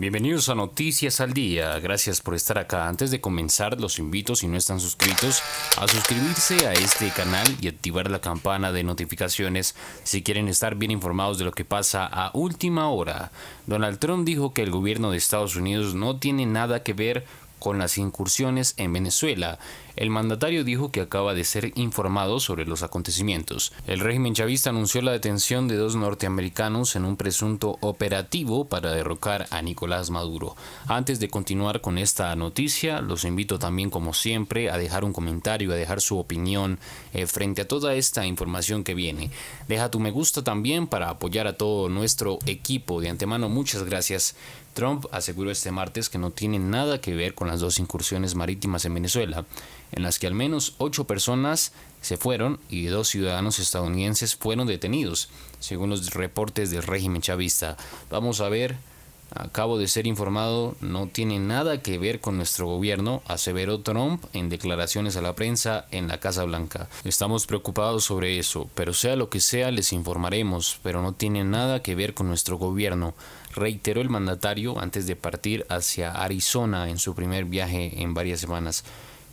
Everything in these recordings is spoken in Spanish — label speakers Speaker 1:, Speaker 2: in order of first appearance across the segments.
Speaker 1: Bienvenidos a Noticias al Día, gracias por estar acá. Antes de comenzar, los invito, si no están suscritos, a suscribirse a este canal y activar la campana de notificaciones si quieren estar bien informados de lo que pasa a última hora. Donald Trump dijo que el gobierno de Estados Unidos no tiene nada que ver con las incursiones en Venezuela. El mandatario dijo que acaba de ser informado sobre los acontecimientos. El régimen chavista anunció la detención de dos norteamericanos en un presunto operativo para derrocar a Nicolás Maduro. Antes de continuar con esta noticia, los invito también como siempre a dejar un comentario, a dejar su opinión eh, frente a toda esta información que viene. Deja tu me gusta también para apoyar a todo nuestro equipo. De antemano, muchas gracias Trump aseguró este martes que no tiene nada que ver con las dos incursiones marítimas en Venezuela, en las que al menos ocho personas se fueron y dos ciudadanos estadounidenses fueron detenidos, según los reportes del régimen chavista. Vamos a ver Acabo de ser informado, no tiene nada que ver con nuestro gobierno, aseveró Trump en declaraciones a la prensa en la Casa Blanca. Estamos preocupados sobre eso, pero sea lo que sea les informaremos, pero no tiene nada que ver con nuestro gobierno, reiteró el mandatario antes de partir hacia Arizona en su primer viaje en varias semanas.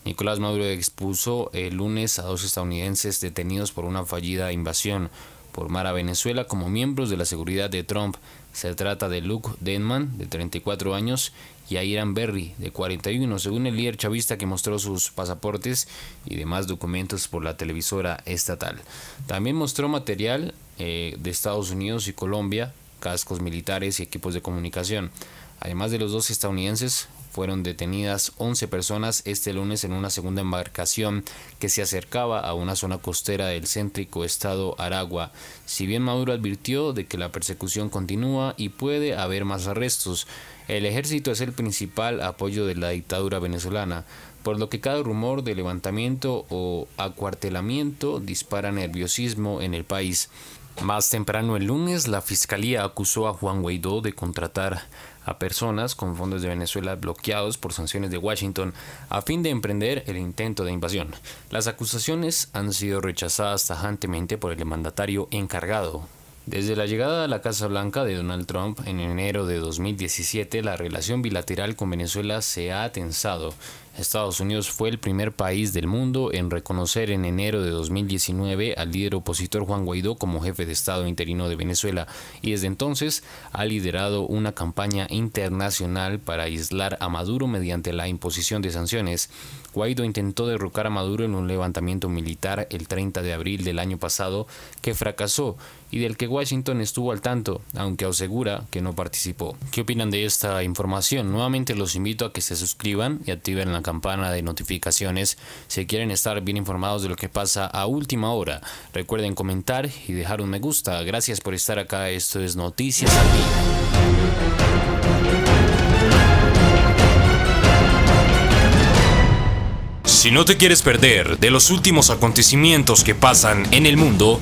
Speaker 1: Nicolás Maduro expuso el lunes a dos estadounidenses detenidos por una fallida invasión formar a Venezuela como miembros de la seguridad de Trump. Se trata de Luke Denman, de 34 años, y Iran Berry, de 41, según el líder chavista que mostró sus pasaportes y demás documentos por la televisora estatal. También mostró material eh, de Estados Unidos y Colombia, cascos militares y equipos de comunicación. Además de los dos estadounidenses, fueron detenidas 11 personas este lunes en una segunda embarcación que se acercaba a una zona costera del céntrico estado Aragua. Si bien Maduro advirtió de que la persecución continúa y puede haber más arrestos, el ejército es el principal apoyo de la dictadura venezolana, por lo que cada rumor de levantamiento o acuartelamiento dispara nerviosismo en el país. Más temprano el lunes, la fiscalía acusó a Juan Guaidó de contratar a personas con fondos de Venezuela bloqueados por sanciones de Washington a fin de emprender el intento de invasión. Las acusaciones han sido rechazadas tajantemente por el mandatario encargado desde la llegada a la Casa Blanca de Donald Trump en enero de 2017, la relación bilateral con Venezuela se ha tensado. Estados Unidos fue el primer país del mundo en reconocer en enero de 2019 al líder opositor Juan Guaidó como jefe de Estado interino de Venezuela y desde entonces ha liderado una campaña internacional para aislar a Maduro mediante la imposición de sanciones. Guaidó intentó derrocar a Maduro en un levantamiento militar el 30 de abril del año pasado que fracasó y del que Washington estuvo al tanto, aunque asegura que no participó. ¿Qué opinan de esta información? Nuevamente los invito a que se suscriban y activen la campana de notificaciones si quieren estar bien informados de lo que pasa a última hora. Recuerden comentar y dejar un me gusta. Gracias por estar acá. Esto es Noticias al Si no te quieres perder de los últimos acontecimientos que pasan en el mundo,